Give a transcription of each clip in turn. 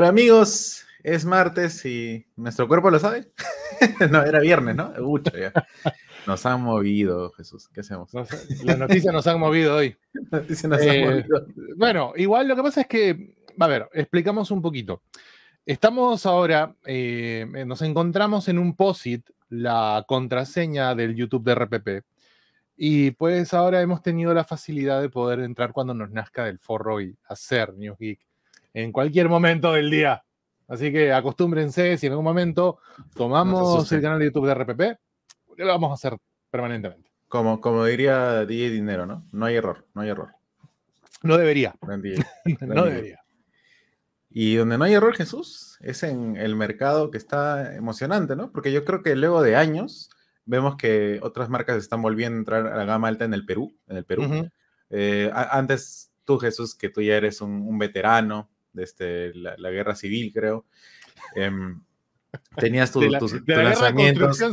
Hola amigos, es martes y nuestro cuerpo lo sabe. no, era viernes, ¿no? Mucho ya. Nos han movido, Jesús. ¿Qué hacemos? las noticias nos han movido hoy. Eh, bueno, igual lo que pasa es que, a ver, explicamos un poquito. Estamos ahora, eh, nos encontramos en un POSIT, la contraseña del YouTube de RPP. Y pues ahora hemos tenido la facilidad de poder entrar cuando nos nazca del forro y hacer News Geek en cualquier momento del día. Así que acostúmbrense, si en algún momento tomamos el canal de YouTube de RPP, lo vamos a hacer permanentemente. Como, como diría DJ Dinero, ¿no? No hay error, no hay error. No debería. no debería. Y donde no hay error, Jesús, es en el mercado que está emocionante, ¿no? Porque yo creo que luego de años vemos que otras marcas están volviendo a entrar a la gama alta en el Perú. En el Perú. Eh, antes tú, Jesús, que tú ya eres un veterano, este, la, guerra civil, creo. Em, tenías tus,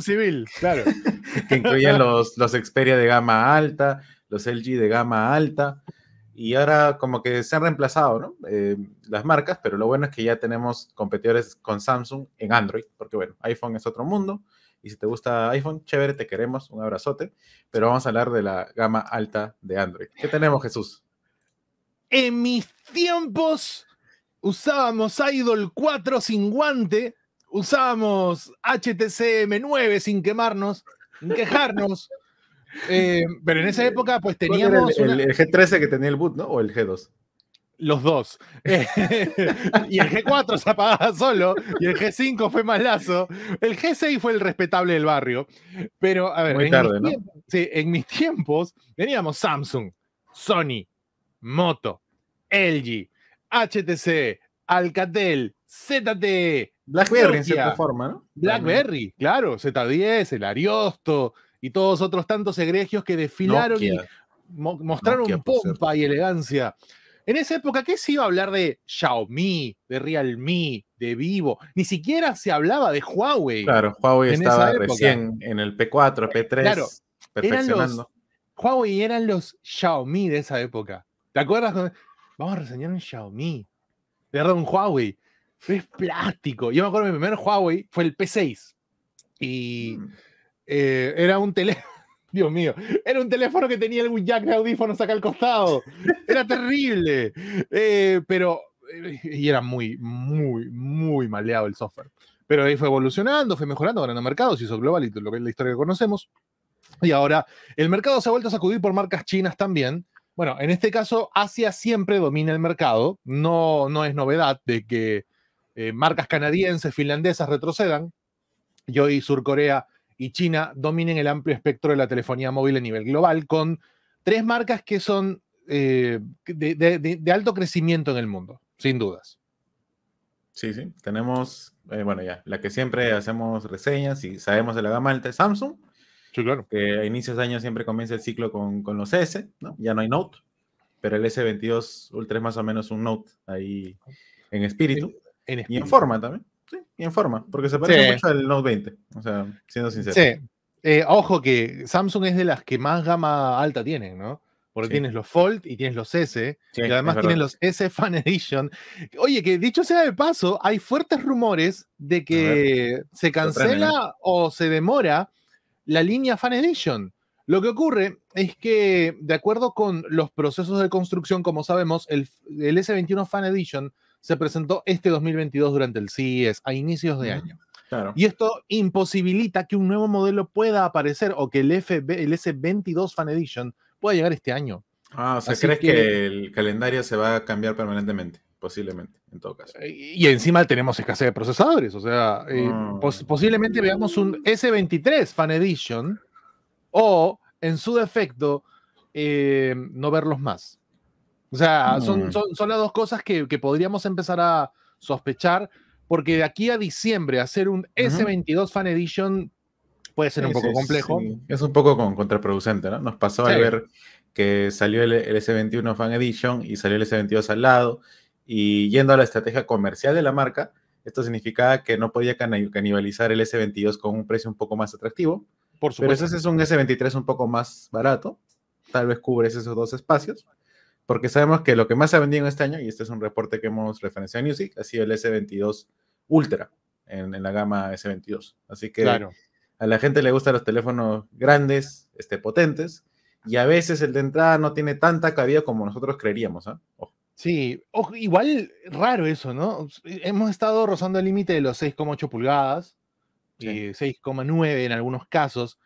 civil, claro. que incluían los, los Xperia de gama alta, los LG de gama alta. Y ahora como que se han reemplazado ¿no? Eh, las marcas, pero lo bueno es que ya tenemos competidores con Samsung en Android, porque bueno, iPhone es otro mundo. Y si te gusta iPhone, chévere, te queremos, un abrazote. Pero vamos a hablar de la gama alta de Android. ¿Qué tenemos, Jesús? En mis tiempos, usábamos Idol 4 sin guante, usábamos HTC m 9 sin quemarnos, sin quejarnos. Eh, pero en esa eh, época, pues teníamos. El, G13 que tenía el boot, ¿no? O el G2. Los dos. y el G4 se apagaba solo. Y el G5 fue malazo. El G6 fue el respetable del barrio. Pero, a ver. en mis tiempos teníamos Samsung, Sony, Moto, LG, HTC, Alcatel, ZTE, BlackBerry en cierta forma, ¿no? BlackBerry, claro, Z10, el Ariosto y todos otros tantos egregios que desfilaron y mostraron pompa y elegancia. En esa época, ¿qué se iba a hablar de Xiaomi, de Realme, de Vivo? Ni siquiera se hablaba de Huawei. Claro, Huawei estaba recién en el P4, P3, perfeccionando. Huawei eran los Xiaomi de esa época. ¿Te acuerdas? vamos a reseñar un Xiaomi. verdad un Huawei. es plástico. Yo me acuerdo, mi primer Huawei fue el P6. Y mm. eh, era un teléfono. Dios mío, era un teléfono que tenía algún jack de audífonos acá al costado. Era terrible. Eh, pero, eh, y era muy, muy, muy maleado el software. Pero ahí fue evolucionando, fue mejorando, en mercado, mercados, hizo global y lo que es la historia que conocemos. Y ahora el mercado se ha vuelto a sacudir por marcas chinas también, bueno, en este caso, Asia siempre domina el mercado. No, no es novedad de que eh, marcas canadienses, finlandesas retrocedan y hoy Surcorea y China dominen el amplio espectro de la telefonía móvil a nivel global con tres marcas que son eh, de, alto crecimiento en el mundo, sin dudas. Sí, sí, tenemos, eh, bueno, ya, la que siempre hacemos reseñas y sabemos de la gama alta es Samsung, que a inicios de año siempre comienza el ciclo con, los S, Ya no hay Note, pero el S22 Ultra es más o menos un Note ahí en espíritu. Y en forma también. y en forma, porque se parece mucho al Note 20, o sea, siendo sincero. Eh, ojo que Samsung es de las que más gama alta tienen, ¿no? Porque tienes los Fold y tienes los S, y además tienen los S Fan Edition. Oye, que dicho sea de paso, hay fuertes rumores de que se cancela o se demora la línea Fan Edition. Lo que ocurre es que, de acuerdo con los procesos de construcción, como sabemos, el, S21 Fan Edition se presentó este 2022 durante el CES, a inicios de año. Claro. Y esto imposibilita que un nuevo modelo pueda aparecer o que el, FB, el S22 Fan Edition pueda llegar este año. Ah, o sea, ¿crees que el calendario se va a cambiar permanentemente? posiblemente, en todo caso. Eh, y encima tenemos escasez de procesadores, o sea, eh, mm. posiblemente veamos un S23 Fan Edition o, en su defecto, eh, no verlos más. O sea, son, mm. las dos cosas que, podríamos empezar a sospechar, porque de aquí a diciembre hacer un S22 Fan Edition puede ser un poco complejo. Es un poco con, contraproducente, ¿no? Nos pasó al ver que salió el, el, S21 Fan Edition y salió el S22 al lado y yendo a la estrategia comercial de la marca, esto significaba que no podía canibalizar el S22 con un precio un poco más atractivo. Por supuesto. Pero ese es un S23 un poco más barato. Tal vez cubres esos dos espacios. Porque sabemos que lo que más se ha vendido en este año, y este es un reporte que hemos referenciado en Music, ha sido el S22 Ultra en, la gama S22. Así que a la gente le gustan los teléfonos grandes, este, potentes, y a veces el de entrada no tiene tanta cabida como nosotros creeríamos. ¿ah? Sí, igual raro eso, ¿no? Eh, hemos estado rozando el límite de los 6,8 pulgadas y 6,9 en algunos casos.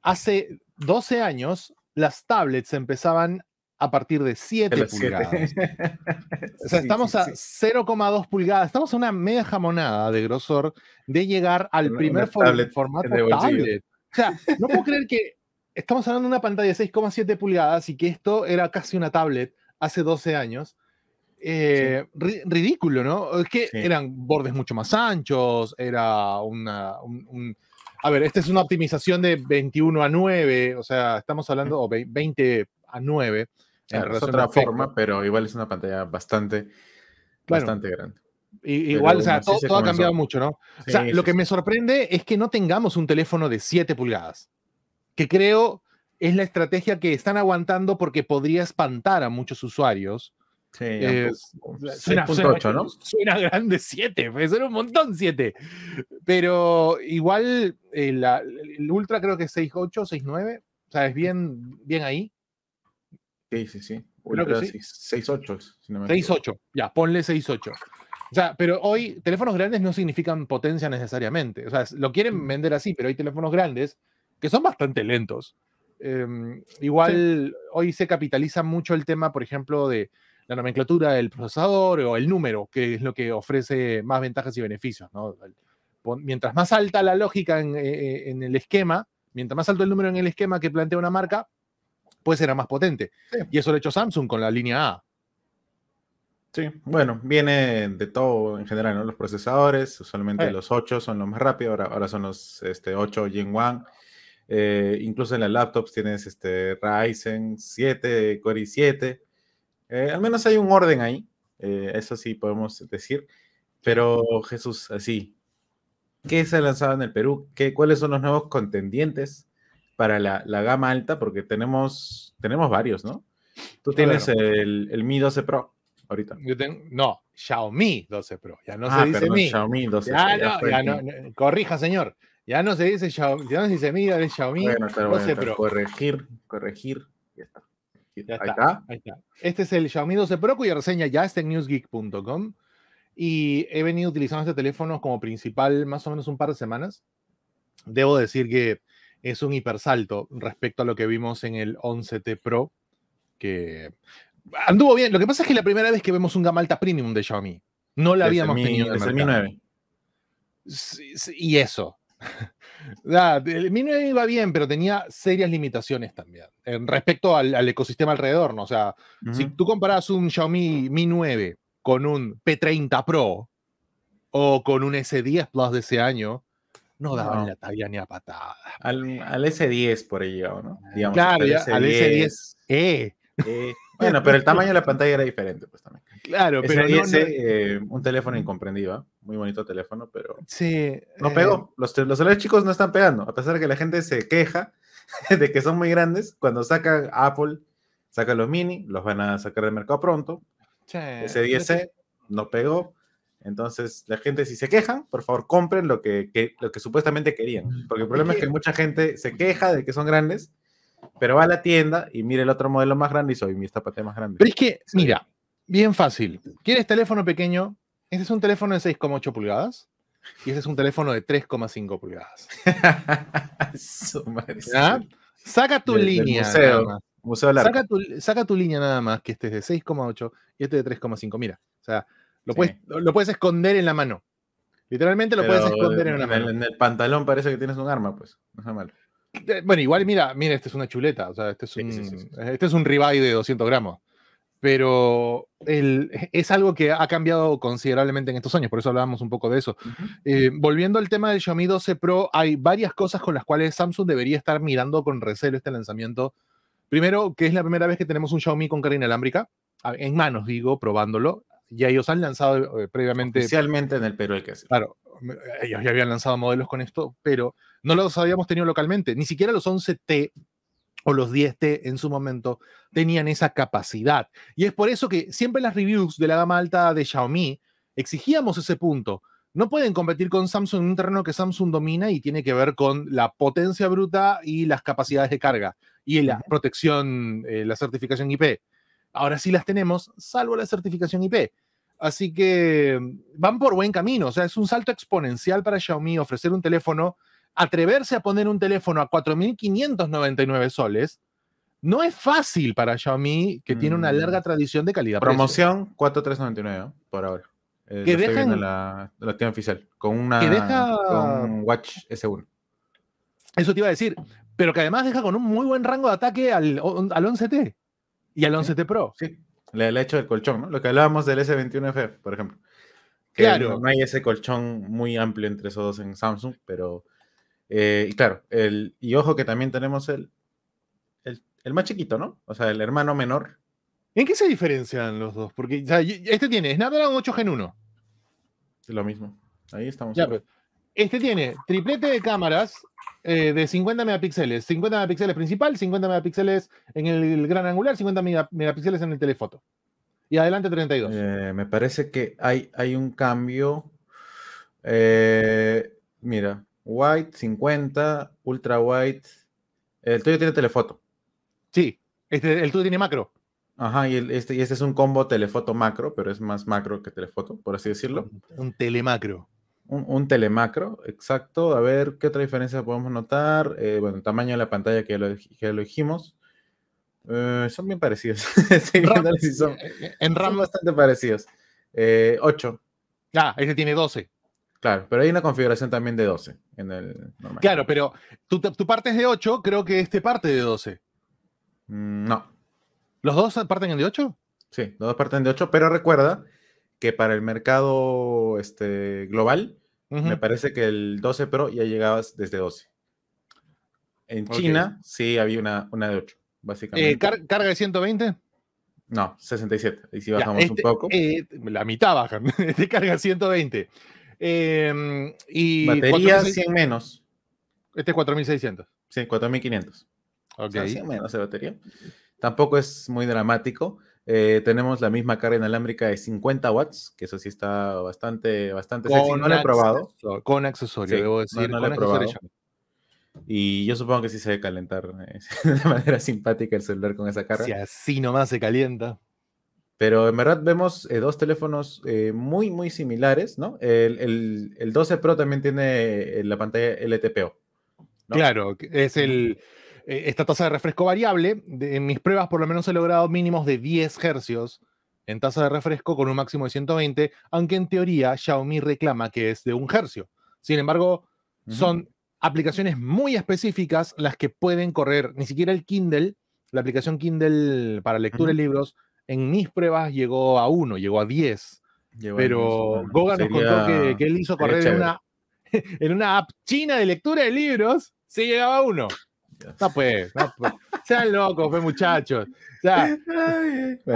Hace 12 años las tablets empezaban a partir de 7 pulgadas. o sea, estamos a 0,2 pulgadas, estamos a una media jamonada de grosor de llegar al primer formato tablet. O sea, no puedo creer que estamos hablando de una pantalla de 6,7 pulgadas y que esto era casi una tablet hace 12 años eh, ridículo, ¿no? Es que eran bordes mucho más anchos, era una, A ver, esta es una optimización de 21 a 9, o sea, estamos hablando de 20 a 9. es otra forma, pero igual es una pantalla bastante, bastante grande. igual, o sea, todo, ha cambiado mucho, ¿no? o sea, lo que me sorprende es que no tengamos un teléfono de 7 pulgadas, que creo es la estrategia que están aguantando porque podría espantar a muchos usuarios Sí, eh, ¿no? grande 7, pues, suena un montón 7. Pero igual eh, el Ultra creo que es 6.8, 6.9, o sea, es bien, bien ahí. Sí, sí, sí. Ultra 6.8. 6.8, ya, ponle 6.8. O sea, pero hoy teléfonos grandes no significan potencia necesariamente. O sea, lo quieren mm. vender así, pero hay teléfonos grandes que son bastante lentos. Em, igual hoy se capitaliza mucho el tema, por ejemplo, de, la nomenclatura del procesador o el número, que es lo que ofrece más ventajas y beneficios. Mientras más alta la lógica eh, eh, en, el esquema, mientras más alto el número en el esquema que plantea una marca, pues será más potente. Y eso lo ha hecho Samsung con la línea A. Sí, bueno, viene de todo en general, ¿no? Los procesadores, solamente los 8 son los más rápidos, ahora, son los este, 8 Gen 1. Eh, incluso en las laptops tienes este Ryzen 7, Core i7. Eh, al menos hay un orden ahí, eh, eso sí podemos decir. Pero Jesús, así, ¿qué se ha lanzado en el Perú? ¿Cuáles son los nuevos contendientes para la, la gama alta? Porque tenemos, tenemos varios, ¿no? Tú tienes el, el, Mi 12 Pro ahorita. no, Xiaomi 12 Pro. Ya no ah, se dice Mi. Xiaomi 12 ya Pro. No, no, corrija, señor. Ya no se dice Xiaomi, ya no se dice Mi, ya es Xiaomi 12 Pro. Corregir, corregir. Ya está ahí, está, Este es el Xiaomi 12 Pro cuya reseña ya está en newsgeek.com y he venido utilizando este teléfono como principal más o menos un par de semanas. Debo decir que es un hipersalto respecto a lo que vimos en el 11T Pro, que anduvo bien. Lo que pasa es que la primera vez que vemos un gama alta premium de Xiaomi. No la habíamos tenido. En el desde el y eso. El Mi 9 iba bien, pero tenía serias limitaciones también respecto al, ecosistema alrededor. ¿no? O sea, si tú comparas un Xiaomi Mi 9 con un P30 Pro o con un S10 Plus de ese año, no daban la talla ni a patada. Al, S10 por ahí, ¿no? Ah, claro, al s 10 e. eh, bueno, pero el tamaño de la pantalla era diferente, pues también. Claro, pero. Eh, un teléfono incomprendido, ¿eh? muy bonito teléfono, pero. No eh, pegó. Los, los celulares chicos no están pegando, a pesar de que la gente se queja de que son muy grandes. Cuando sacan Apple, saca los mini, los van a sacar del mercado pronto. Sí. s no pegó. Entonces, la gente, si se quejan, por favor, compren lo que, lo que supuestamente querían. Porque el problema es que mucha gente se queja de que son grandes, pero va a la tienda y mira el otro modelo más grande y soy mi tapate más grande. Pero es que, mira, Bien fácil. ¿Quieres teléfono pequeño? Este es un teléfono de 6,8 pulgadas y este es un teléfono de 3,5 pulgadas. Saca tu línea. saca, tu, línea nada más, que este es de 6,8 y este de 3,5. Mira, o sea, lo, puedes, lo, puedes esconder en la mano. Literalmente lo puedes esconder en, mano. En el pantalón parece que tienes un arma, pues. No está mal. Eh, bueno, igual, mira, mira, este es una chuleta. O sea, este es un, este es un ribeye de 200 gramos pero e, es algo que ha cambiado considerablemente en estos años, por eso hablábamos un poco de eso. Eh, volviendo al tema del Xiaomi 12 Pro, hay varias cosas con las cuales Samsung debería estar mirando con recelo este lanzamiento. Primero, que es la primera vez que tenemos un Xiaomi con carga inalámbrica, en manos digo, probándolo. Ya ellos han lanzado eh, previamente... Especialmente en el Perú hay que Claro, ellos ya habían lanzado modelos con esto, pero no los habíamos tenido localmente. Ni siquiera los 11T o los 10T en su momento tenían esa capacidad. Y es por eso que siempre las reviews de la gama alta de Xiaomi exigíamos ese punto. No pueden competir con Samsung en un terreno que Samsung domina y tiene que ver con la potencia bruta y las capacidades de carga y la protección, eh, la certificación IP. Ahora sí las tenemos, salvo la certificación IP. Así que mm, van por buen camino, o sea, es un salto exponencial para Xiaomi ofrecer un teléfono atreverse a poner un teléfono a 4.599 soles no es fácil para Xiaomi, que tiene una mm. larga tradición de calidad. Promoción 4399 por ahora. Eh, que deja en la, tienda oficial con una con Watch S1. Eso te iba a decir, pero que además deja con un muy buen rango de ataque al, 11T y al 11T Pro. Sí, le, ha hecho el colchón, ¿no? Lo que hablábamos del S21F, por ejemplo. claro. No hay ese colchón muy amplio entre esos dos en Samsung, pero eh, y claro, el, y ojo que también tenemos el, el, más chiquito, ¿no? O sea, el hermano menor. ¿En qué se diferencian los dos? Porque este tiene Snapdragon 8 Gen 1. Lo mismo. Ahí estamos. este tiene triplete de cámaras eh, de 50 megapíxeles. 50 megapíxeles principal, 50 megapíxeles en el gran angular, 50 megapíxeles en el telefoto. Y adelante 32. Eh, me parece que hay, hay un cambio. mira, White 50, Ultra White. El tuyo tiene telefoto. Sí, este, el tuyo tiene macro. Ajá, y, este, y este es un combo telefoto macro, pero es más macro que telefoto, por así decirlo. Un telemacro. Un, un telemacro, exacto. A ver, ¿qué otra diferencia podemos notar? Eh, bueno, bueno, tamaño de la pantalla que ya lo, lo dijimos. Eh, son bien parecidos. Eh, en RAM son bastante parecidos. 8. Ah, este tiene 12. Claro, pero hay una configuración también de 12 en el Claro, pero tú partes de 8, creo que este parte de 12. Mm, no. ¿Los dos parten de 8? Sí, los dos parten de 8, pero recuerda que para el mercado este, global, me parece que el 12 Pro ya llegabas desde 12. En China sí había una, una de 8, básicamente. Eh, ¿Carga de 120? No, 67. Y si bajamos un este, poco. Eh, la mitad bajan. Este carga 120. Em, y batería 100 menos. Este es 4600. Sí, 4500. Ok. 100 menos batería. Tampoco es muy dramático. Eh, tenemos la misma carga inalámbrica de 50 watts, que eso sí está bastante, bastante No lo he probado. Con accesorio, debo decir. he Y yo supongo que sí se debe calentar eh, de manera simpática el celular con esa carga. Si así nomás se calienta. Pero en verdad vemos eh, dos teléfonos eh, muy, muy similares, ¿no? El, 12 Pro también tiene eh, la pantalla LTPO. Claro, es el, esta tasa de refresco variable. en mis pruebas por lo menos he logrado mínimos de 10 hercios en tasa de refresco con un máximo de 120, aunque en teoría Xiaomi reclama que es de un hercio. Sin embargo, son aplicaciones muy específicas las que pueden correr, ni siquiera el Kindle, la aplicación Kindle para lectura de libros, en mis pruebas llegó a uno, llegó a 10. Pero Gogan nos contó que, él hizo correr en una, en app china de lectura de libros, se llegaba a uno. No pues, no puede Sean locos, pues, muchachos. O a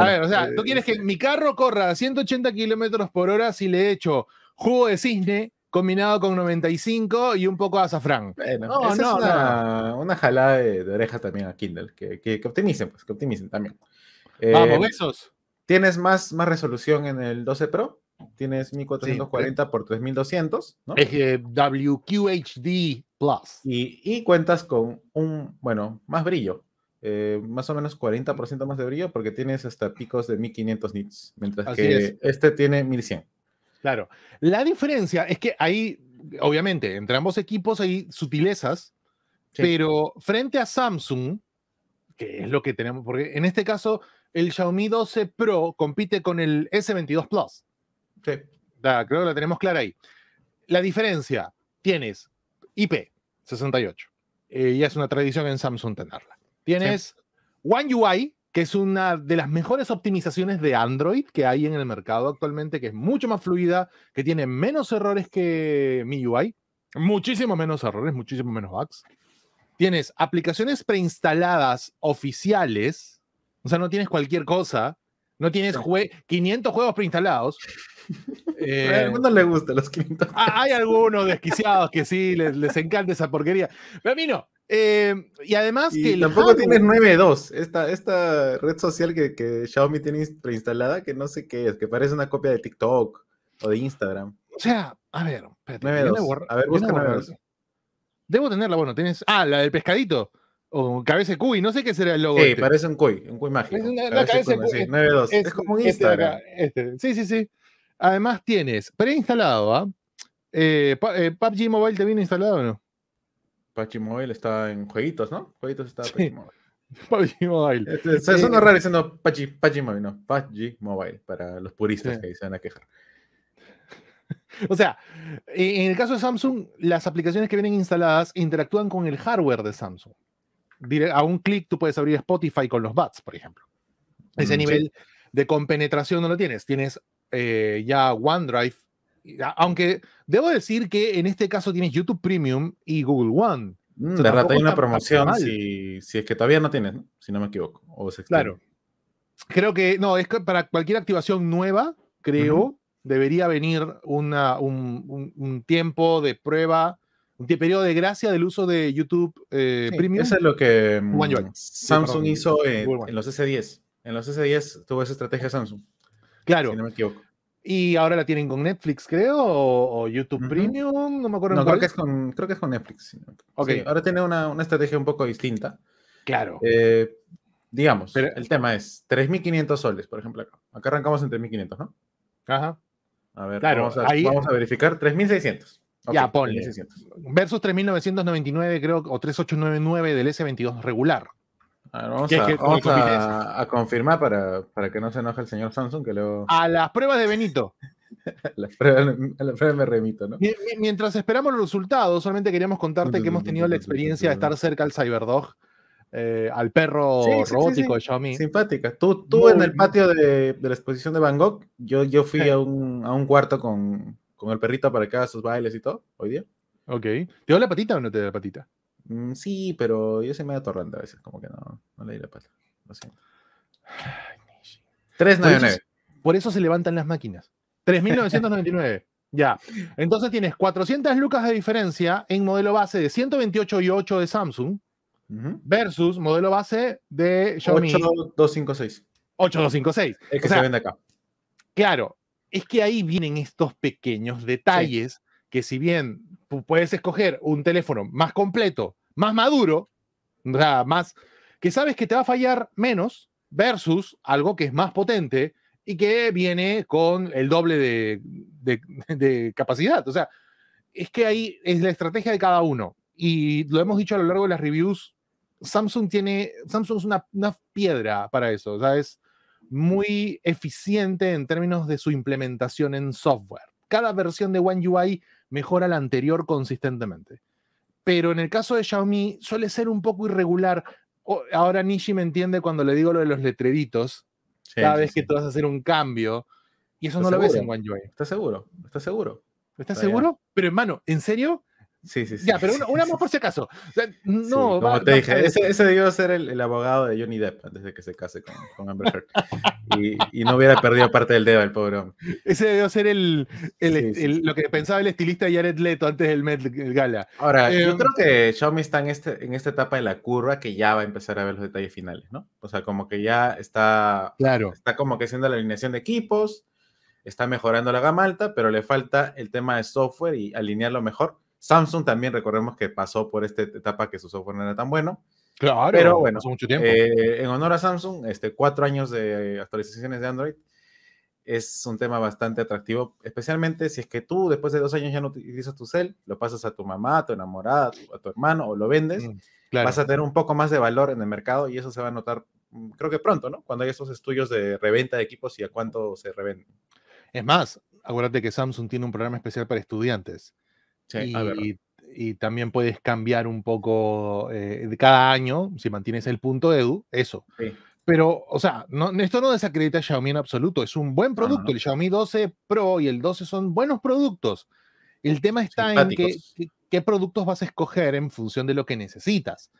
ver, o sea, eh, tú quieres que mi carro corra a 180 kilómetros por hora si le echo jugo de cisne combinado con 95 y un poco de azafrán. es una, jalada de, orejas también a Kindle, que, que, que optimicen, pues, que optimicen también. Vamos, eh, besos. Tienes más, más resolución en el 12 Pro. Tienes 1440 x por 3200, ¿no? Es WQHD Plus. Y, y, cuentas con un, bueno, más brillo. Eh, más o menos 40% más de brillo porque tienes hasta picos de 1500 nits, mientras que este tiene 1100. Claro. La diferencia es que ahí, obviamente, entre ambos equipos hay sutilezas, pero frente a Samsung, que es lo que tenemos, porque en este caso el Xiaomi 12 Pro compite con el S22 Plus. Sí. creo que la tenemos clara ahí. La diferencia, tienes IP68. Eh, ya es una tradición en Samsung tenerla. Tienes One UI, que es una de las mejores optimizaciones de Android que hay en el mercado actualmente, que es mucho más fluida, que tiene menos errores que UI. muchísimo menos errores, muchísimo menos bugs. Tienes aplicaciones preinstaladas oficiales, o sea, no tienes cualquier cosa. No tienes 500 juegos preinstalados. a eh, algunos le gustan los 500. Hay algunos desquiciados que sí, les, encanta esa porquería. Pero a eh, y además que Tampoco tienes 9.2. Esta, esta red social que, que, Xiaomi tiene preinstalada, que no sé qué es, que parece una copia de TikTok o de Instagram. O sea, a ver, 9.2. A ver, busca 9.2. Debo tenerla, bueno, tienes. Ah, la del pescadito. O cabeza de no sé qué será el logo. Sí, este. parece un CUI, un QI mágico. Es como un este Instagram. Este. Sí, sí, sí. Además tienes preinstalado, ¿ah? Eh, PUBG eh, Mobile te viene instalado o no? PUBG Mobile está en jueguitos, ¿no? Jueguitos está en PUBG Mobile. PUBG Mobile. Este, eh, PUBG, Mobile, no, PUBG Mobile, para los puristas que se van a quejar. O sea, en el caso de Samsung, las aplicaciones que vienen instaladas interactúan con el hardware de Samsung a un clic tú puedes abrir Spotify con los bats, por ejemplo. Ese mm, nivel de compenetración no lo tienes. Tienes eh, ya OneDrive, aunque debo decir que en este caso tienes YouTube Premium y Google One. Mm, de rato hay una promoción si, si, es que todavía no tienes, si no me equivoco. claro. Creo que no, es que para cualquier activación nueva, creo, debería venir un tiempo de prueba un periodo de gracia del uso de YouTube eh, Premium. Eso es lo que mm, Samsung hizo en los S10. En los S10 tuvo esa estrategia Samsung. Claro. Si no me equivoco. Y ahora la tienen con Netflix, creo, o, YouTube Premium, no me acuerdo. No, creo que, es con, creo que, es con, Netflix. Okay. ahora tiene una, estrategia un poco distinta. Claro. Eh, digamos, el tema es 3.500 soles, por ejemplo, acá. Acá arrancamos en 3.500, ¿no? Ajá. A ver, ahí, vamos a verificar. 3.600 ya, ponle. Versus 3999, creo, o 3899 del S22 regular. A vamos, a, confirmar para, para, que no se enoje el señor Samsung que luego... A las pruebas de Benito. a, las pruebas, me remito, ¿no? Mientras esperamos los resultados, solamente queríamos contarte que hemos tenido la experiencia de estar cerca al Cyberdog. Eh, al perro robótico de Xiaomi. Simpática. Tú, tú en el patio de, la exposición de Van Gogh, yo, yo fui a un cuarto con, con el perrito para acá, sus bailes y todo, hoy día. Ok. ¿Te doy la patita o no te doy la patita? Mm, sí, pero yo soy medio torrante a veces, como que no, no le di la pata. 399. Por, eso se levantan las máquinas. 3999. ya. Entonces tienes 400 lucas de diferencia en modelo base de 128 y 8 de Samsung versus modelo base de Xiaomi. 8256. 8256. Es que se vende acá. Claro, es que ahí vienen estos pequeños detalles que si bien puedes escoger un teléfono más completo, más maduro, más que sabes que te va a fallar menos versus algo que es más potente y que viene con el doble de, capacidad. O sea, es que ahí es la estrategia de cada uno. Y lo hemos dicho a lo largo de las reviews, Samsung tiene, Samsung es una, piedra para eso. O muy eficiente en términos de su implementación en software. Cada versión de One UI mejora la anterior consistentemente. Pero en el caso de Xiaomi suele ser un poco irregular. Ahora Nishi me entiende cuando le digo lo de los letreritos. cada vez que te tú vas a hacer un cambio. Y eso no lo ves en One UI. ¿Estás seguro? ¿Estás seguro? ¿Estás seguro? Pero hermano, ¿en serio? Sí, sí, sí. Ya, pero una, amor por si acaso. no, como te dije, ese, debió ser el, abogado de Johnny Depp antes de que se case con, Amber Heard. Y, no hubiera perdido parte del dedo el pobre hombre. Ese debió ser el, lo que pensaba el estilista Jared Leto antes del Met Gala. Ahora, yo em, creo que Xiaomi está en, este, en esta etapa de la curva que ya va a empezar a ver los detalles finales, ¿no? O sea, como que ya está, claro. está como que haciendo la alineación de equipos, está mejorando la gama alta, pero le falta el tema de software y alinearlo mejor Samsung también, recordemos que pasó por esta etapa que su software no era tan bueno. Claro, pero bueno, mucho tiempo. Eh, en honor a Samsung, este, cuatro años de actualizaciones de Android es un tema bastante atractivo, especialmente si es que tú después de dos años ya no utilizas tu cel, lo pasas a tu mamá, a tu enamorada, a tu, hermano o lo vendes, mm, vas a tener un poco más de valor en el mercado y eso se va a notar, mm, creo que pronto, ¿no? Cuando hay esos estudios de reventa de equipos y a cuánto se revenden. Es más, acuérdate que Samsung tiene un programa especial para estudiantes y, también puedes cambiar un poco eh, cada año, si mantienes el punto Edu, eso. Pero, o sea, esto no desacredita a Xiaomi en absoluto. Es un buen producto. El Xiaomi 12 Pro y el 12 son buenos productos. El tema está en qué productos vas a escoger en función de lo que necesitas.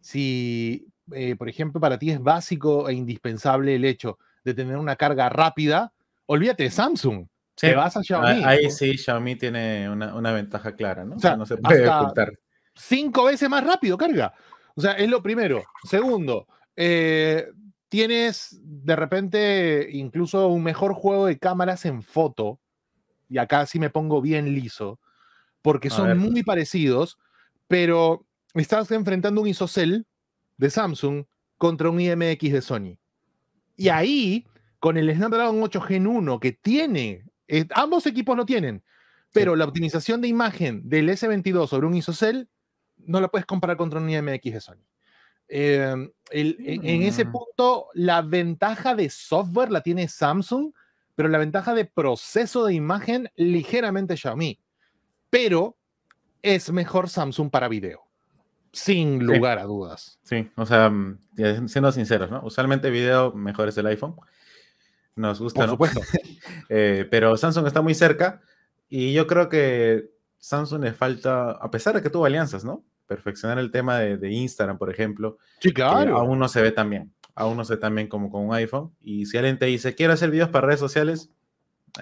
Si, eh, por ejemplo, para ti es básico e indispensable el hecho de tener una carga rápida, olvídate de Samsung. Te vas a Xiaomi. Ah, ahí sí, Xiaomi tiene una, ventaja clara, ¿no? O sea, no se puede ocultar. Cinco veces más rápido carga. O sea, es lo primero. Segundo, eh, tienes de repente incluso un mejor juego de cámaras en foto. Y acá sí me pongo bien liso, porque son muy parecidos, pero estás enfrentando un ISOCEL de Samsung contra un IMX de Sony. Y ahí, con el Snapdragon 8 Gen 1 que tiene eh, ambos equipos lo tienen, pero la optimización de imagen del S22 sobre un ISOCELL no la puedes comparar contra un IMX de Sony. Em, e, en ese mm. punto, la ventaja de software la tiene Samsung, pero la ventaja de proceso de imagen ligeramente Xiaomi. Pero es mejor Samsung para video. Sin lugar a dudas. Sí, o sea, mm, siendo sinceros, Usualmente video mejor es el iPhone nos gusta. Por supuesto. Eh, pero Samsung está muy cerca y yo creo que Samsung le falta, a pesar de que tuvo alianzas, ¿no? Perfeccionar el tema de, Instagram, por ejemplo. Sí, eh, claro. Aún no se ve también bien. Aún no se ve también como con un iPhone. Y si alguien te dice, quiero hacer videos para redes sociales,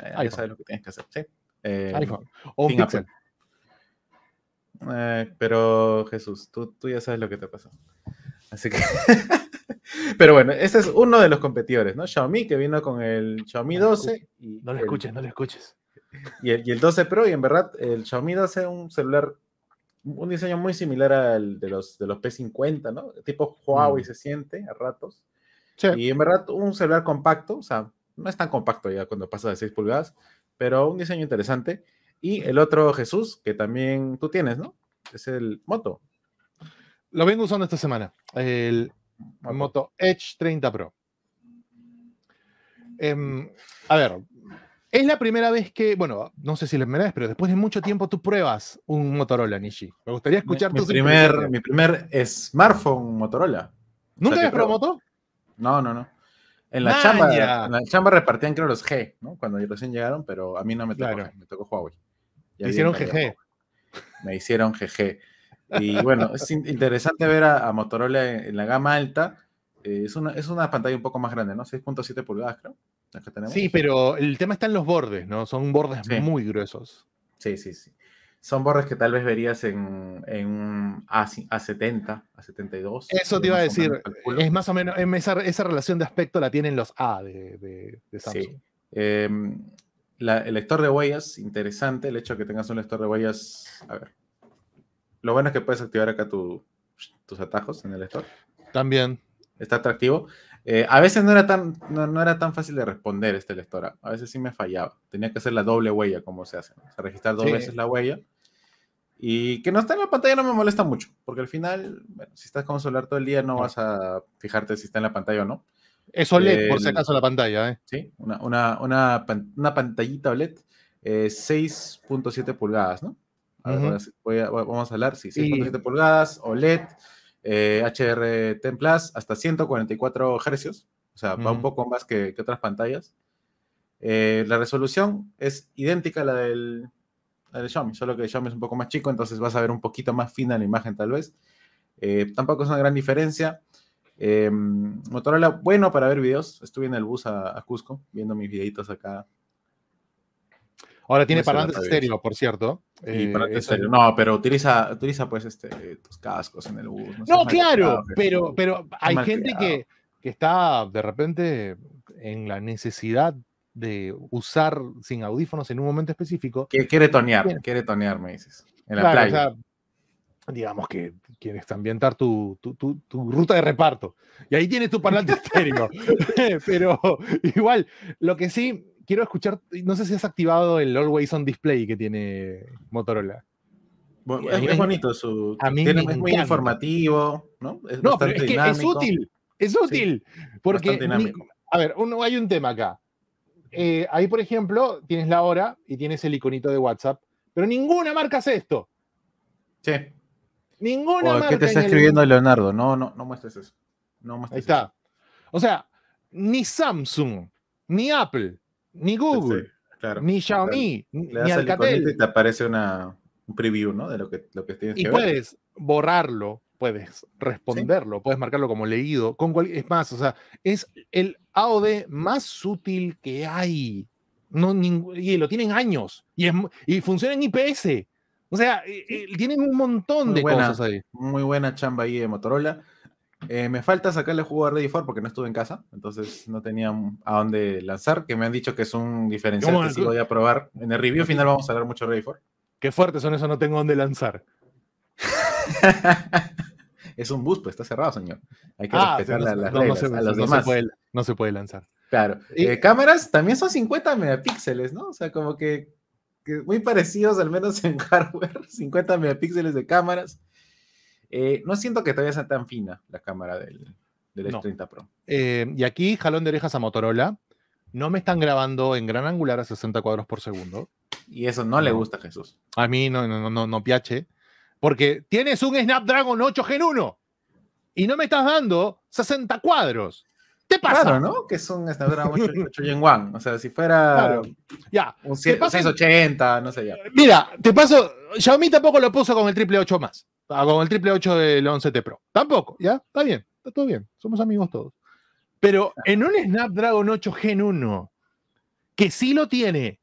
eh, ya sabes lo que tienes que hacer. ¿sí? iPhone. O Pixel. pero Jesús, tú, tú ya sabes lo que te pasa Así que. Pero bueno, este es uno de los competidores, ¿no? Xiaomi, que vino con el Xiaomi 12. Y no lo escuches, no lo escuches. Y el, y el 12 Pro, y en verdad, el Xiaomi 12 un celular, un diseño muy similar al de los, de los P50, ¿no? Tipo Huawei mm. se siente a ratos. Sí. Y en verdad, un celular compacto, o sea, no es tan compacto ya cuando pasa de 6 pulgadas, pero un diseño interesante. Y el otro Jesús, que también tú tienes, ¿no? Es el Moto. Lo vengo usando esta semana. El Moto Edge 30 Pro. Em, a ver, es la primera vez que, bueno, no sé si les primera pero después de mucho tiempo tú pruebas un Motorola, Nishi. Me gustaría escuchar tu mi primer, mi primer smartphone Motorola. ¿Nunca probado moto? No, no, no. En la, chamba, en la chamba repartían, creo, los G, ¿no? Cuando recién llegaron, pero a mí no me tocó, me tocó Huawei. me hicieron GG. Me hicieron GG. Y bueno, es interesante ver a, Motorola en, la gama alta. Eh, es, una, es una pantalla un poco más grande, ¿no? 6.7 pulgadas, creo. Sí, pero el tema está en los bordes, ¿no? Son bordes muy gruesos. Sí, sí, sí. Son bordes que tal vez verías en, un A, 70 A72. Eso te iba a decir. Es más o menos, em, esa, relación de aspecto la tienen los A de, de, Samsung. Em, el lector de huellas, interesante el hecho de que tengas un lector de huellas. A ver, lo bueno es que puedes activar acá tus atajos en el lector. También. Está atractivo. Eh, a veces no era, tan, no, era tan fácil de responder este lector. A veces sí me fallaba. Tenía que hacer la doble huella, como se hace. O registrar dos veces la huella. Y que no está en la pantalla no me molesta mucho, porque al final, si estás con solar todo el día, no, vas a fijarte si está en la pantalla o no. Es OLED, por si acaso, la pantalla. ¿eh? Sí, una, una, una, una pantallita OLED, 6.7 eh, pulgadas, ¿no? vamos a hablar, sí, 57 pulgadas, OLED, eh, HDR10 hasta 144 Hz, o sea, va un poco más que, otras pantallas. Eh, la resolución es idéntica a la del, Xiaomi, solo que el Xiaomi es un poco más chico, entonces vas a ver un poquito más fina la imagen tal vez. Eh, tampoco es una gran diferencia. Eh, Motorola, bueno para ver videos. Estuve en el bus a Cusco viendo mis videitos acá Ahora tiene parlantes estéreo, por cierto. Y eh, estéreo. No, pero utiliza, utiliza pues este, tus cascos en el bus. No, claro, pues. pero, pero hay gente que, está de repente en la necesidad de usar sin audífonos en un momento específico. Que quiere tonear, quiere tonear, me dices. En la playa. digamos que quieres ambientar tu, tu, tu, ruta de reparto. Y ahí tienes tu parlante estéreo. Pero igual, lo que sí, quiero escuchar, no sé si has activado el Always On Display que tiene Motorola. es, bonito su. es muy informativo, ¿no? Es no, es que es útil, es útil. porque. a ver, uno, hay un tema acá. Eh, ahí, por ejemplo, tienes la hora y tienes el iconito de WhatsApp, pero ninguna marca hace esto. Sí. Ninguna marca. ¿Qué te está escribiendo Leonardo? No, no, no muestres eso. ahí está. O sea, ni Samsung, ni Apple ni Google, ni Xiaomi, ni Alcatel. te aparece una, un preview, ¿no? De lo que, lo que y puedes borrarlo, puedes responderlo, puedes marcarlo como leído. Con es más, o sea, es el AOD más útil que hay. No, y lo tienen años. Y, y funciona en IPS. O sea, eh, eh, tienen un montón de cosas ahí. Muy buena chamba ahí de Motorola. Eh, me falta sacarle juego a Ready 4 porque no estuve en casa, entonces no tenía a dónde lanzar, que me han dicho que es un diferencial que sí voy a probar. En el review final vamos a hablar mucho de Ready Qué fuerte son eso, no tengo dónde lanzar. es un bus, pues está cerrado, señor. Hay que respetar no, las se, puede, no se puede lanzar. Claro. Eh, cámaras también son 50 megapíxeles, ¿no? O sea, como que muy parecidos, al menos en hardware, 50 megapíxeles de cámaras. Eh, no siento que todavía sea tan fina la cámara del, del S30 Pro. Eh, y aquí, jalón de orejas a Motorola. No me están grabando en gran angular a 60 cuadros por segundo. Y eso no, le gusta a Jesús. A mí no, no, no, no, piache. Porque tienes un Snapdragon 8 Gen 1 y no me estás dando 60 cuadros. ¿Qué pasa? Claro, ¿no? Que es un Snapdragon 1 o sea, si fuera ya. un 680, no sé ya. Eh, mira, te paso, Xiaomi tampoco lo puso con el triple 8 más, ah, con el triple 8 del 11T Pro. Tampoco, ¿ya? Está bien, está todo bien, somos amigos todos. Pero en un Snapdragon 8 Gen 1, que sí lo tiene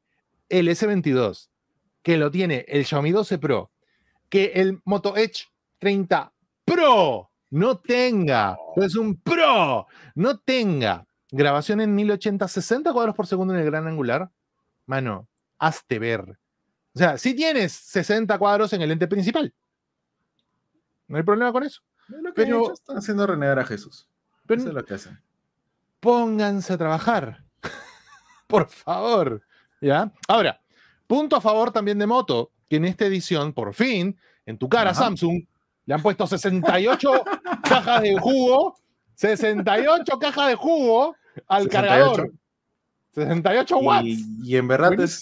el S22, que lo tiene el Xiaomi 12 Pro, que el Moto Edge 30 Pro no tenga, es un pro, no tenga grabación en 1080, 60 cuadros por segundo en el gran angular, mano, hazte ver. O sea, si tienes 60 cuadros en el ente principal. No hay problema con eso. pero están haciendo renegar a Jesús. Pónganse a trabajar. por favor. ¿Ya? Ahora, punto a favor también de Moto, que en esta edición, por fin, en tu cara, Samsung, le han puesto 68 cajas de jugo, 68 cajas de jugo al cargador. 68 watts. Y, en verdad es.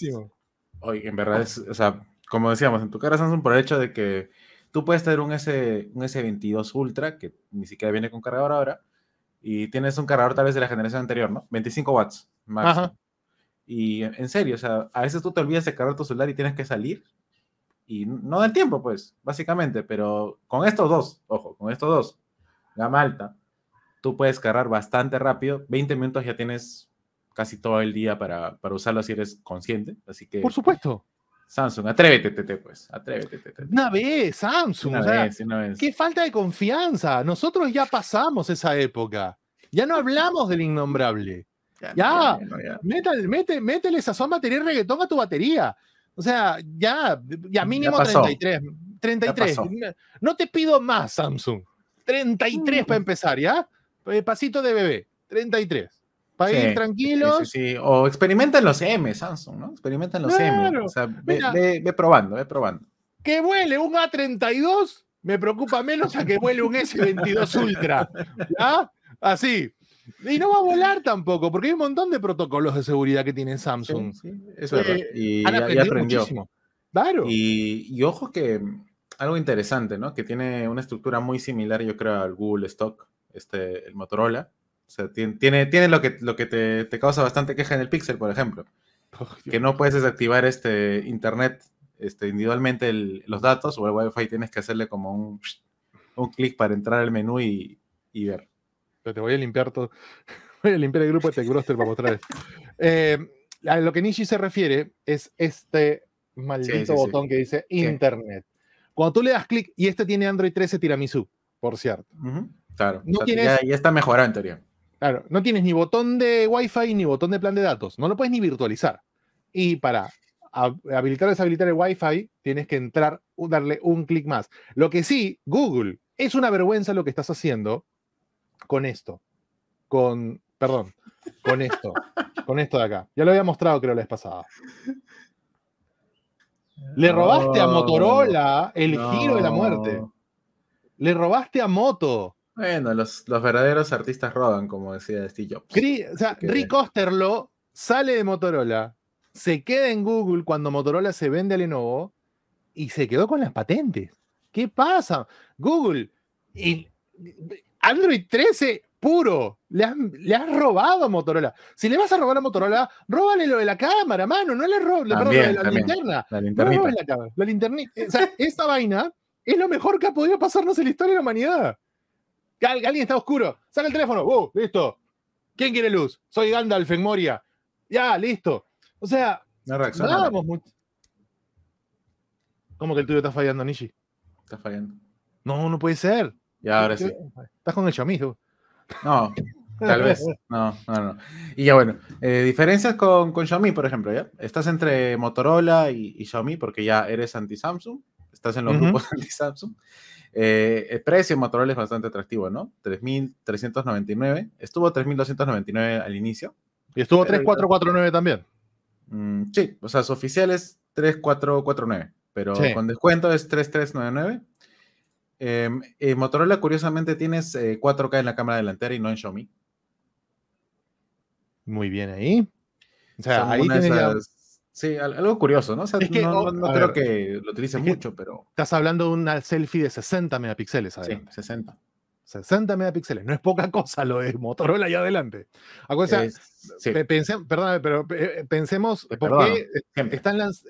Oye, en verdad es, o sea, como decíamos, en tu cara Samsung por el hecho de que tú puedes tener un, S, un S22 Ultra, que ni siquiera viene con cargador ahora, y tienes un cargador tal vez de la generación anterior, ¿no? 25 watts máximo. Y en serio, o sea, a veces tú te olvidas de cargar tu celular y tienes que salir y no del tiempo, pues, básicamente, pero con estos dos, ojo, con estos dos, gama alta, tú puedes cargar bastante rápido, 20 minutos ya tienes casi todo el día para, para usarlo si eres consciente, así que... Por supuesto. Samsung, atrévete, tete, pues, atrévete. Una vez, Samsung, una vez, qué falta de confianza, nosotros ya pasamos esa época, ya no hablamos del innombrable. Ya, ya, métele sazón batería y reggaetón a tu batería. O sea, ya, ya mínimo 33. 33. No te pido más, Samsung. 33 para mm. empezar, ¿ya? Eh, pasito de bebé. 33 para ir tranquilos. Sí, sí, o experimenten los M, Samsung, ¿no? Experimenten los M. O sea, ve, probando, ve probando. Que huele? un A32, me preocupa menos a que vuele un S22 Ultra. ¿Ya? Así. Y no va a volar tampoco, porque hay un montón de protocolos de seguridad que tiene Samsung. eso es y han aprendió. Claro. Y, ojo que algo interesante, ¿no? Que tiene una estructura muy similar, yo creo, al Google Stock, este, el Motorola. O sea, tiene, tiene, lo que, lo que te, causa bastante queja en el Pixel, por ejemplo. Oh, que no puedes desactivar este internet este, individualmente los datos o el Wi-Fi tienes que hacerle como un, un clic para entrar al menú y, y ver te voy a limpiar todo. Voy a limpiar el grupo de Tecbroster para mostrarles. Eh, a lo que Nishi se refiere es este maldito botón que dice Internet. Cuando tú le das clic, y este tiene Android 13 tiramisu, por cierto. Claro, ya, está mejorado en teoría. Claro, no tienes ni botón de Wi-Fi ni botón de plan de datos. No lo puedes ni virtualizar. Y para habilitar o deshabilitar el Wi-Fi, tienes que entrar, darle un clic más. Lo que sí, Google, es una vergüenza lo que estás haciendo con esto. Con, perdón, con esto. con esto de acá. Ya lo había mostrado, creo, la vez pasada. Le robaste a Motorola el giro de la muerte. Le robaste a Moto. Bueno, los, verdaderos artistas roban, como decía Steve Jobs. o sea, Rick Osterlo sale de Motorola, se queda en Google cuando Motorola se vende a Lenovo y se quedó con las patentes. ¿Qué pasa? Google, Y... Android 13 puro. Le has, robado a Motorola. Si le vas a robar a Motorola, róbale lo de la cámara, mano. No le robes la, la, linterna. La linterna la La o esa vaina es lo mejor que ha podido pasarnos en la historia de la humanidad. alguien está oscuro. Saca el teléfono. Listo. ¿Quién quiere luz? Soy Gandalf en Moria. Ya, listo. O sea, no mucho ¿Cómo que el tuyo está fallando, Nishi? Está fallando. No, no puede ser. Ya ahora sí. Eh, estás con el Xiaomi? No, tal vez. No, no, no. Y ya bueno, eh, diferencias con, con, Xiaomi, por ejemplo, ¿ya? Estás entre Motorola y, Xiaomi porque ya eres anti-Samsung, estás en los grupos anti-Samsung. Eh, el precio de Motorola es bastante atractivo, ¿no? 3.399. Estuvo 3.299 al inicio. Y estuvo 3.449 también. Mm, sí, o sea, su oficial es 3.449, pero con descuento es 3.399. Em, eh, Motorola, curiosamente, tienes 4K eh, en la cámara delantera y no en Xiaomi. Muy bien ahí. O sea, ahí Sí, algo curioso, ¿no? no, oh, creo que lo utilicen mucho, pero. Estás hablando de una selfie de 60 megapíxeles, Sí, 60. 60 megapíxeles, no es poca cosa lo de Motorola allá adelante. Ah, perdóname, pero eh, pensemos por qué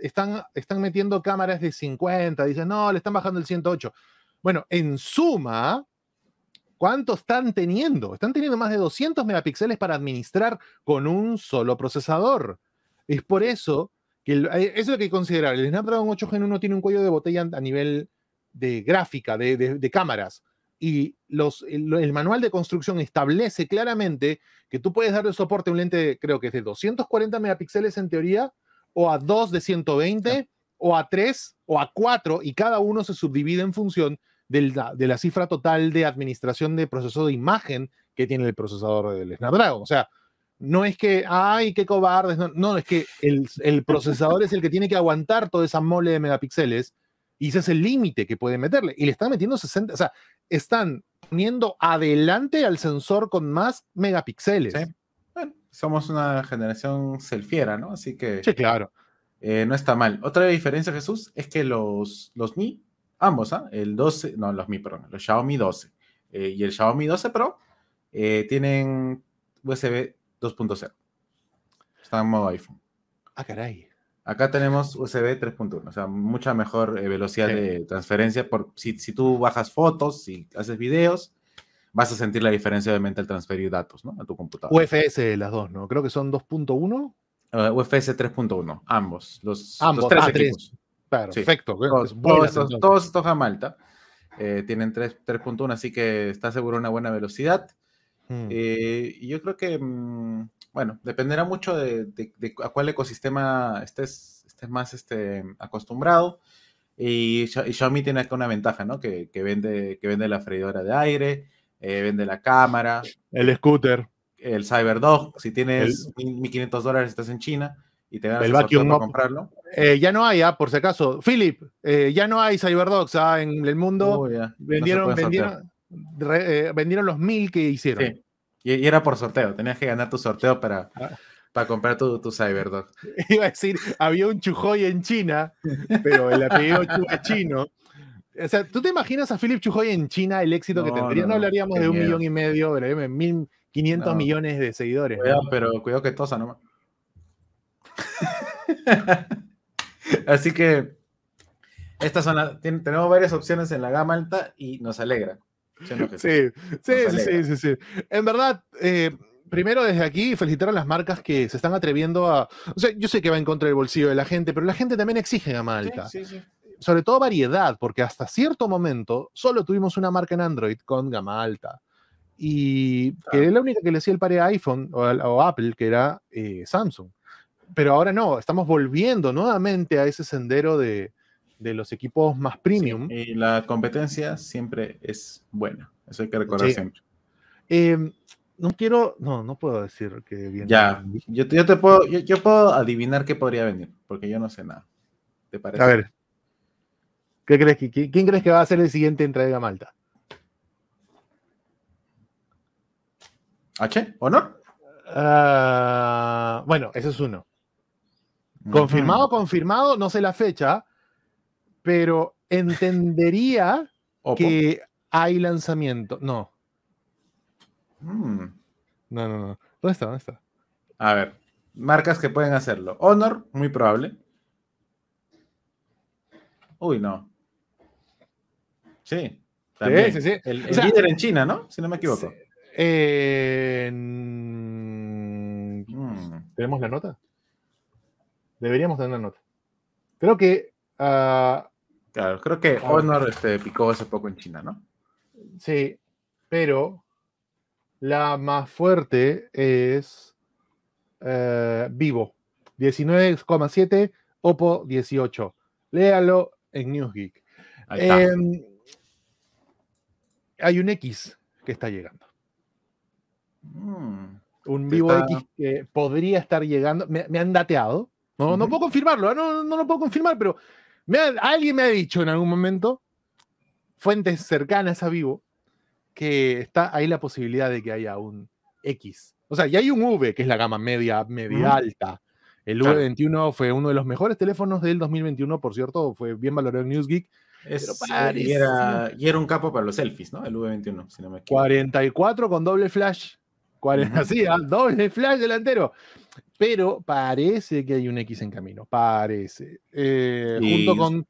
están, están metiendo cámaras de 50, dicen, no, le están bajando el 108. Bueno, en suma, ¿cuánto están teniendo? Están teniendo más de 200 megapíxeles para administrar con un solo procesador. Es por eso que eh, eso es lo que hay que considerar. El Snapdragon 8 Gen 1 tiene un cuello de botella a nivel de gráfica, de, cámaras. Y los, el, manual de construcción establece claramente que tú puedes darle soporte a un lente, creo que es de 240 megapíxeles en teoría, o a 2 de 120, o a 3, o a 4, y cada uno se subdivide en función del, de la cifra total de administración de proceso de imagen que tiene el procesador del Snapdragon. O sea, no es que, ay, qué cobardes, no, es que el, procesador es el que tiene que aguantar toda esa mole de megapíxeles y ese es el límite que puede meterle. Y le están metiendo 60, o sea, están poniendo adelante al sensor con más megapíxeles. somos una generación selfiera, ¿no? Así que... Sí, claro. Eh, no está mal. Otra diferencia, Jesús, es que los, los Mi ambos, ¿ah? el 12, no, los Mi, perdón, los Xiaomi 12 eh, y el Xiaomi 12 Pro eh, tienen USB 2.0. Está en modo iPhone. Ah, caray. Acá tenemos USB 3.1, o sea, mucha mejor eh, velocidad de transferencia. Por, si, tú bajas fotos, si haces videos, vas a sentir la diferencia, obviamente, al transferir datos a tu computadora. UFS, las dos, ¿no? Creo que son 2.1. UFS 3.1, ambos. Los, ambos, tres ah, perfecto. Todos, estos, todos, estos a Malta eh, tienen 3.1, así que está seguro una buena velocidad. Hmm. Eh, y yo creo que, mm, bueno, dependerá mucho de, a cuál ecosistema estés, estés más este, acostumbrado. Y, y, Xiaomi tiene acá una ventaja, ¿no? Que, que, vende, que vende la freidora de aire, eh, vende la cámara. El scooter. El CyberDog. Si tienes 1.500 dólares, estás en China y te dan el vacuum comprarlo. Eh, ya no hay, ah, por si acaso. Philip, eh, ya no hay Cyberdogs ah, en el mundo. Vendieron, vendieron, eh, vendieron los mil que hicieron. Y, era por sorteo, tenías que ganar tu sorteo para, ah. para comprar tu, tu Cyberdog. Iba a decir, había un Chujoy en China, pero el apellido es chino. O sea, ¿tú te imaginas a Philip Chujoy en China el éxito que tendría? No, hablaríamos de un millón y medio, de mil quinientos millones de seguidores. pero cuidado que tosa nomás. Así que estas son tenemos varias opciones en la gama alta y nos alegra. Sí, sí, En verdad, eh, primero desde aquí felicitar a las marcas que se están atreviendo a... yo sé que va en contra del bolsillo de la gente, pero la gente también exige gama alta. Sobre todo variedad, porque hasta cierto momento solo tuvimos una marca en Android con gama alta. Y que era la única que le hacía el par a iPhone o, Apple, que era eh, Samsung pero ahora no, estamos volviendo nuevamente a ese sendero de, los equipos más premium. y la competencia siempre es buena, eso hay que recordar siempre. no quiero, no, no puedo decir que viene. Ya, yo, te puedo, yo, puedo adivinar qué podría venir, porque yo no sé nada. ¿Te parece? A ver, ¿qué crees que, quién, crees que va a ser el siguiente entrega a Malta? ¿H? ¿O no? Ah, bueno, ese es uno. Confirmado, confirmado, no sé la fecha, pero entendería que hay lanzamiento. No. Mm. No, no, no. ¿Dónde está? ¿Dónde está? A ver, marcas que pueden hacerlo. Honor, muy probable. Uy, no. Sí. También. El, líder en China, ¿no? Si no me equivoco. Eh, mm. ¿Tenemos la nota? Deberíamos tener nota. Creo que. Ah, claro, creo que ah. Honor este, picó hace poco en China, ¿no? Sí, pero la más fuerte es eh, Vivo, 19,7, Oppo 18. Léalo en Newsgeek. Em, hay un X que está llegando. Mm, un Vivo X que podría estar llegando. me han dateado. No, no puedo confirmarlo, ¿eh? no, lo puedo confirmar, pero alguien me ha dicho en algún momento, fuentes cercanas a Vivo, que está ahí la posibilidad de que haya un X. O sea, y hay un V, que es la gama media, media alta. El V21 fue uno de los mejores teléfonos del 2021, por cierto, fue bien valorado en Newsgeek. Es, ah, y, era, era, un capo para los selfies, ¿no? El V21, si no me 44 con doble flash. así, ah, doble flash delantero pero parece que hay un X en camino, parece. Eh, junto con...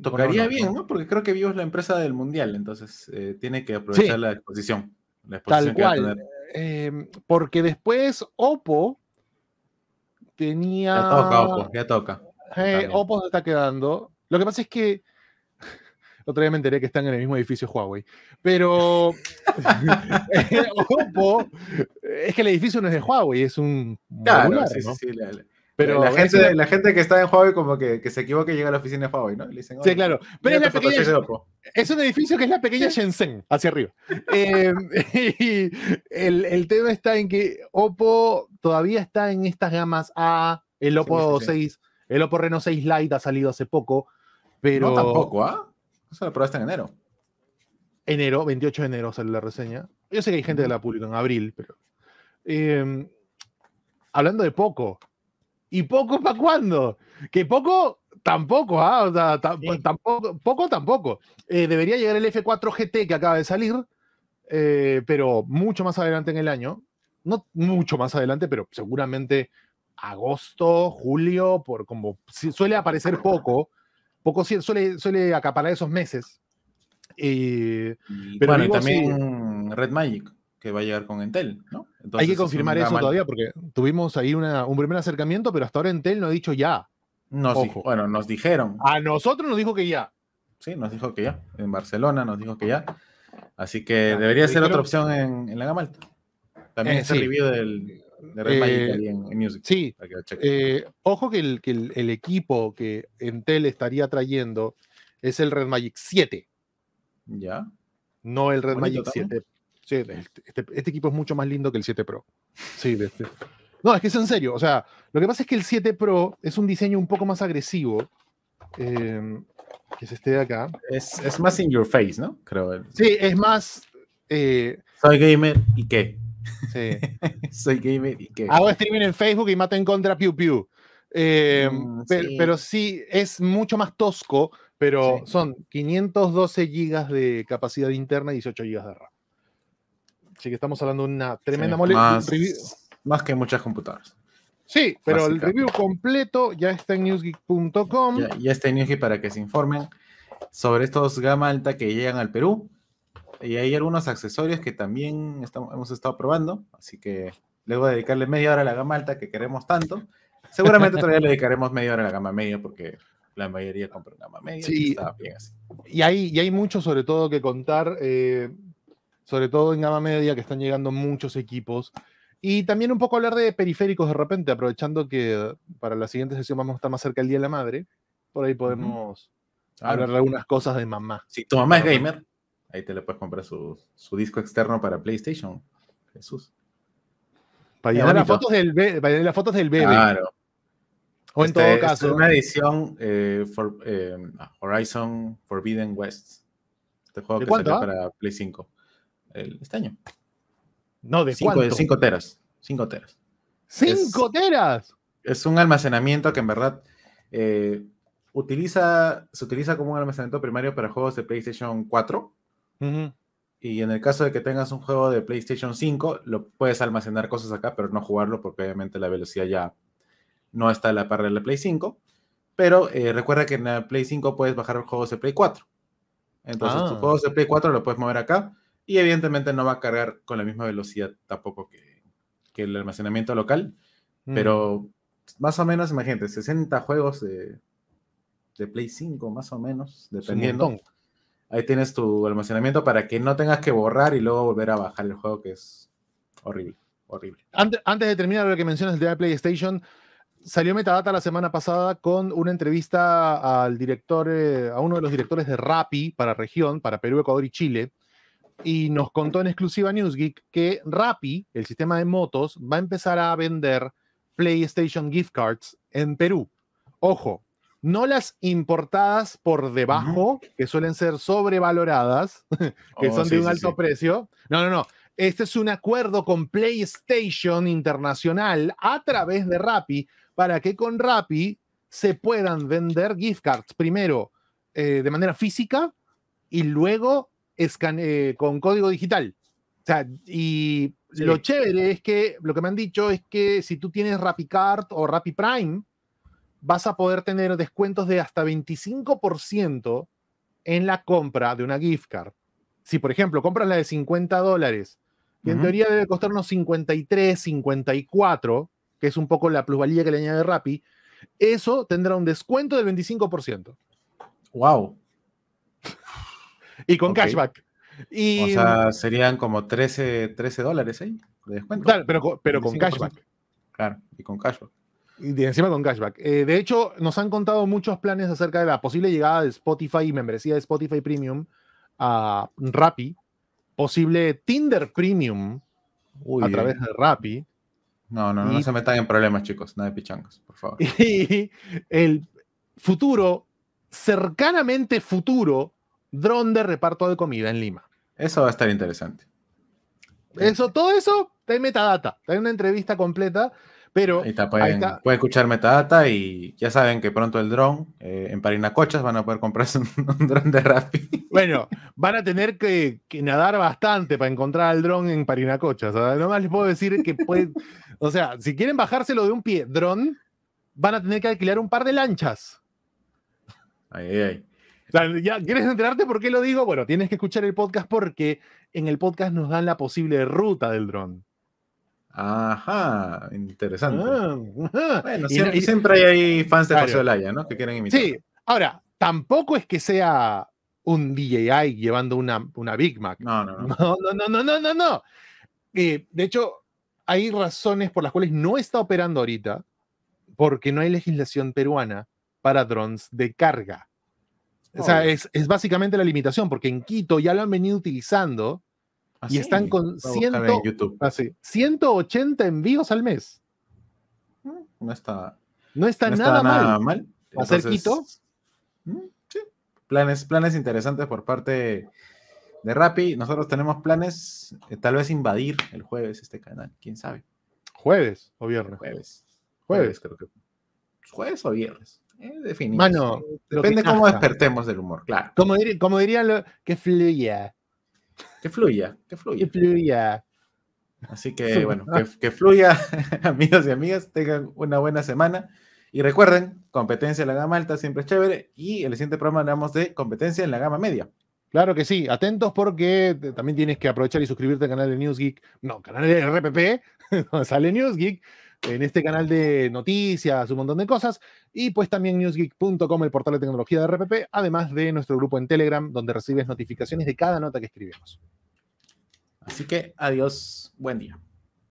Tocaría bien, ¿no? Porque creo que Vivo es la empresa del Mundial, entonces eh, tiene que aprovechar la exposición. tal cual. Em, porque después Oppo tenía... Ya toca, Oppo, ya toca. Eh, Oppo se está quedando. Lo que pasa es que otra vez me enteré que están en el mismo edificio Huawei. Pero eh, Oppo, es que el edificio no es de Huawei, es un... ¿no? Pero la gente, que... está en Huawei como que, se equivoca y llega a la oficina de Huawei, ¿no? sí, claro. Pero es, un edificio que es la pequeña Shenzhen, hacia arriba. Em, y el, tema está en que Oppo todavía está en estas gamas A, el Oppo 6, el Oppo Reno 6 Lite ha salido hace poco, pero... No tampoco, ¿ah? se la probaste en enero. Enero, 28 de enero sale la reseña. Yo sé que hay gente de la publicó en abril, pero. Em, hablando de poco. ¿Y poco para cuándo? Que poco tampoco, ¿ah? o sea, pues, poco tampoco. Eh, debería llegar el F4 GT que acaba de salir, eh, pero mucho más adelante en el año. No mucho más adelante, pero seguramente agosto, julio, por como suele aparecer poco poco suele, suele acaparar esos meses. Eh, pero también Red Magic, que va a llegar con Entel, ¿no? hay que confirmar eso todavía, porque tuvimos ahí un primer acercamiento, pero hasta ahora Entel no ha dicho ya. Nos bueno, nos dijeron. A nosotros nos dijo que ya. Sí, nos dijo que ya. En Barcelona nos dijo que ya. Así que debería ser otra opción en, la gama alta. También eh, ese review del, de Red Magic eh, en, en, Music. Sí. Eh, ojo que, el, equipo que Entel estaría trayendo es el Red Magic 7. Ya. No el Red Magic 7. Sí, este, este, este, equipo es mucho más lindo que el 7 Pro. Sí, este. No, es que es en serio. O sea, lo que pasa es que el 7 Pro es un diseño un poco más agresivo. Em, que es este de acá. Es, más in your face, ¿no? Creo. Sí, es más. Eh, Soy gamer y qué. Sí. Soy gamer y Hago streaming en Facebook y mato en contra Piu eh, mm, Pew Pero sí, es mucho más tosco, pero son 512 gigas de capacidad interna y 18 gigas de RAM. Así que estamos hablando de una tremenda sí, más, que muchas computadoras. Sí, pero el review completo ya está en newsgeek.com. Ya, ya, está en Newsgeek para que se informen sobre estos gama alta que llegan al Perú. Y hay algunos accesorios que también estamos, hemos estado probando, así que le voy a dedicarle media hora a la gama alta que queremos tanto. Seguramente todavía le dedicaremos media hora a la gama media porque la mayoría compra gama media. Y, hay, mucho sobre todo que contar, eh, sobre todo en gama media que están llegando muchos equipos. Y también un poco hablar de periféricos de repente, aprovechando que para la siguiente sesión vamos a estar más cerca del Día de la Madre. Por ahí podemos hablarle hablar algunas cosas de mamá. Si tu mamá es gamer. Ahí te le puedes comprar su, disco externo para PlayStation. Jesús. Para llevar las fotos del, las fotos del bebé. Claro. O en todo este, este caso. Es una edición eh, eh, Horizon Forbidden West. Este juego que cuánto, ah? para Play 5. El, este año. No, de 5 teras. 5 teras. ¡Cinco teras! Es un almacenamiento que en verdad eh, utiliza, se utiliza como un almacenamiento primario para juegos de PlayStation 4 y en el caso de que tengas un juego de PlayStation 5, lo puedes almacenar cosas acá, pero no jugarlo porque obviamente la velocidad ya no está a la par de la Play 5. Pero eh, recuerda que en la Play 5 puedes bajar juegos de Play 4. Entonces, tus ah. juegos de Play 4 Lo puedes mover acá y evidentemente no va a cargar con la misma velocidad tampoco que, el almacenamiento local. Mm. Pero más o menos, imagínate, 60 juegos de, de Play 5, más o menos, dependiendo. Ahí tienes tu almacenamiento para que no tengas que borrar y luego volver a bajar el juego, que es horrible, horrible. Antes, de terminar lo que mencionas del de PlayStation, salió Metadata la semana pasada con una entrevista al director, eh, a uno de los directores de Rappi para región, para Perú, Ecuador y Chile, y nos contó en exclusiva Newsgeek que Rappi, el sistema de motos, va a empezar a vender PlayStation gift cards en Perú. Ojo, no las importadas por debajo, que suelen ser sobrevaloradas, que oh, son de un alto precio. No, no, no. Este es un acuerdo con PlayStation Internacional a través de Rappi para que con Rappi se puedan vender gift cards primero eh, de manera física y luego eh, con código digital. O sea, y lo chévere es que lo que me han dicho es que si tú tienes RappiCard o Rappi Prime, vas a poder tener descuentos de hasta 25% en la compra de una gift card. Si, por ejemplo, compras la de 50 dólares, que en teoría debe costarnos 53, 54, que es un poco la plusvalía que le añade Rappi, eso tendrá un descuento del 25%. ¡Wow! y con cashback. o sea, serían como 13, 13 dólares ahí de descuento. Claro, pero, pero con cashback. Claro, y con cashback. Y encima con cashback. Eh, de hecho, nos han contado muchos planes acerca de la posible llegada de Spotify y membresía de Spotify Premium a Rappi, posible Tinder Premium a través de Rappi. No, no, no, se metan en problemas, chicos, no de pichangos, por favor. Y el futuro, cercanamente futuro, dron de reparto de comida en Lima. Eso va a estar interesante. Eso, todo eso, está en metadata, está una entrevista completa pero ahí está, pueden, escuchar metadata y ya saben que pronto el dron eh, en Parinacochas van a poder comprarse un, dron de Rappi. Bueno, van a tener que, nadar bastante para encontrar al dron en Parinacochas. Nomás les puedo decir que pueden, o sea, si quieren bajárselo de un pie dron, van a tener que alquilar un par de lanchas. Ahí, ¿ya ¿Quieres enterarte por qué lo digo? Bueno, tienes que escuchar el podcast porque en el podcast nos dan la posible ruta del dron. Ajá, interesante. Ah, y, siempre, hay fans de claro. ¿no? Que quieren imitar. Sí, ahora, tampoco es que sea un DJI llevando una, una Big Mac. No, no, no. No, no, no, no, eh, de hecho, hay razones por las cuales no está operando ahorita, porque no hay legislación peruana para drones de carga. O sea, es, es básicamente la limitación, porque en Quito ya lo han venido utilizando ¿Ah, y están con 180 ah, envíos al mes. Mm, no está, no está, nada, mal. nada, mal. Mm, sí. Planes, planes interesantes por parte de Rappi. Nosotros tenemos planes, eh, tal vez invadir el jueves este canal, quién sabe. ¿Jueves o viernes? Jueves. Jueves, creo que. ¿Jueves o viernes? Eh, definimos. depende cómo despertemos del humor, claro. Como, diría lo que fluya. Que fluya, que fluya. Que fluya. Así que bueno, que, fluya, amigos y amigas, tengan una buena semana. Y recuerden, competencia en la gama alta siempre es chévere. Y el siguiente programa hablamos de competencia en la gama media. Claro que sí, atentos porque también tienes que aprovechar y suscribirte al canal de News Geek no, canal de RPP, donde sale Geek en este canal de noticias, un montón de cosas, y pues también newsgeek.com, el portal de tecnología de RPP, además de nuestro grupo en Telegram, donde recibes notificaciones de cada nota que escribimos. Así que adiós, buen día.